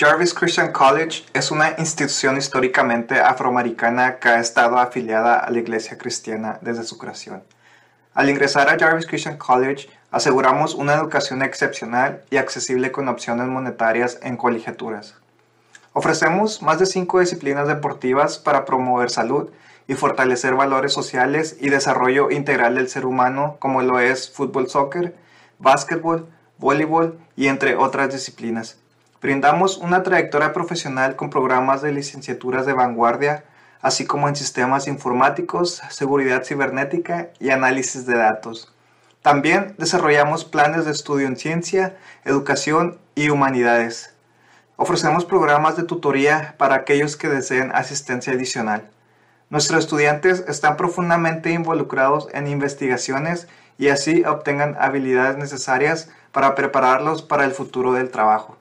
Jarvis Christian College es una institución históricamente afroamericana que ha estado afiliada a la Iglesia cristiana desde su creación. Al ingresar a Jarvis Christian College, aseguramos una educación excepcional y accesible con opciones monetarias en colegiaturas. Ofrecemos más de cinco disciplinas deportivas para promover salud y fortalecer valores sociales y desarrollo integral del ser humano, como lo es fútbol, soccer, básquetbol, voleibol y entre otras disciplinas. Brindamos una trayectoria profesional con programas de licenciaturas de vanguardia, así como en sistemas informáticos, seguridad cibernética y análisis de datos. También desarrollamos planes de estudio en ciencia, educación y humanidades. Ofrecemos programas de tutoría para aquellos que deseen asistencia adicional. Nuestros estudiantes están profundamente involucrados en investigaciones y así obtengan habilidades necesarias para prepararlos para el futuro del trabajo.